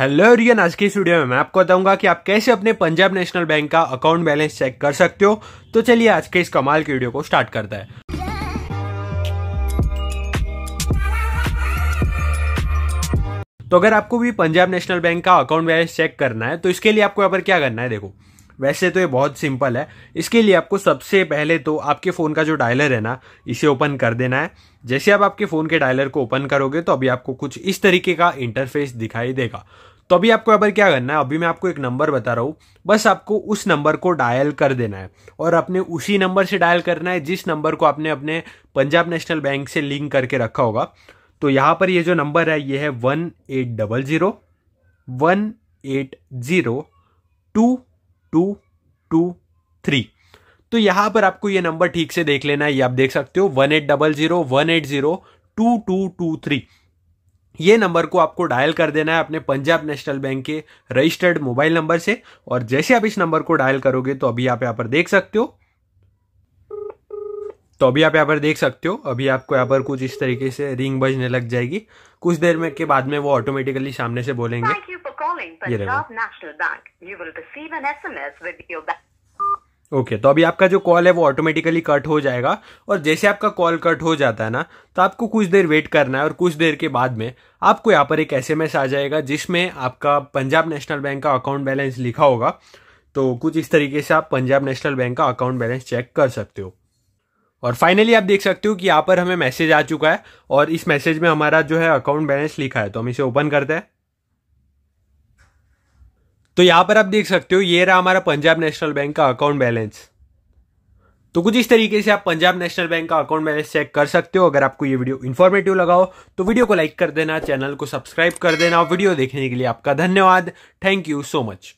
hello rayon आज के इस वीडियो में मैं आपको बताऊंगा कि आप कैसे अपने पंजाब नेशनल बैंक का अकाउंट बैलेंस चेक कर सकते हो तो चलिए आज के इस कमाल की वीडियो को स्टार्ट करता है तो अगर आपको भी पंजाब नेशनल बैंक का अकाउंट बैलेंस चेक करना है तो इसके लिए आपको यहाँ पर क्या करना है देखो वैसे तो ये बहुत सिंपल है इसके लिए आपको सबसे पहले तो आपके फ़ोन का जो डायलर है ना इसे ओपन कर देना है जैसे आप आपके फ़ोन के डायलर को ओपन करोगे तो अभी आपको कुछ इस तरीके का इंटरफेस दिखाई देगा तो अभी आपको यहाँ पर क्या करना है अभी मैं आपको एक नंबर बता रहा हूँ बस आपको उस नंबर को डायल कर देना है और अपने उसी नंबर से डायल करना है जिस नंबर को आपने अपने पंजाब नेशनल बैंक से लिंक करके रखा होगा तो यहाँ पर ये जो नंबर है ये है one eight double zero one eight zero two two two three तो यहां पर आपको ये नंबर ठीक से देख लेना है ये आप देख सकते हो one eight double zero one eight zero two two two three ये नंबर को आपको डायल कर देना है अपने पंजाब नेशनल बैंक के रजिस्टर्ड मोबाइल नंबर से और जैसे आप इस नंबर को डायल करोगे तो अभी आप यहाँ पर देख सकते हो तो अभी आप यहाँ पर देख सकते हो अभी आपको यहाँ पर कुछ इस तरीके से रिंग बजने लग जाएगी कुछ देर में के बाद में वो ऑटोमेटिकली सामने से बोलेंगे calling ओके okay, तो अभी आपका जो कॉल है वो ऑटोमेटिकली कट हो जाएगा और जैसे आपका कॉल कट हो जाता है ना तो आपको कुछ देर वेट करना है और कुछ देर के बाद में आपको यहाँ पर एक एस आ जाएगा जिसमें आपका पंजाब नेशनल बैंक का अकाउंट बैलेंस लिखा होगा तो कुछ इस तरीके से आप पंजाब नेशनल बैंक का अकाउंट बैलेंस चेक कर सकते हो और फाइनली आप देख सकते हो कि यहाँ पर हमें मैसेज आ चुका है और इस मैसेज में हमारा जो है अकाउंट बैलेंस लिखा है तो हम इसे ओपन करते हैं तो यहां पर आप देख सकते हो ये रहा हमारा पंजाब नेशनल बैंक का अकाउंट बैलेंस तो कुछ इस तरीके से आप पंजाब नेशनल बैंक का अकाउंट बैलेंस चेक कर सकते हो अगर आपको ये वीडियो इन्फॉर्मेटिव लगाओ तो वीडियो को लाइक कर देना चैनल को सब्सक्राइब कर देना और वीडियो देखने के लिए आपका धन्यवाद थैंक यू सो मच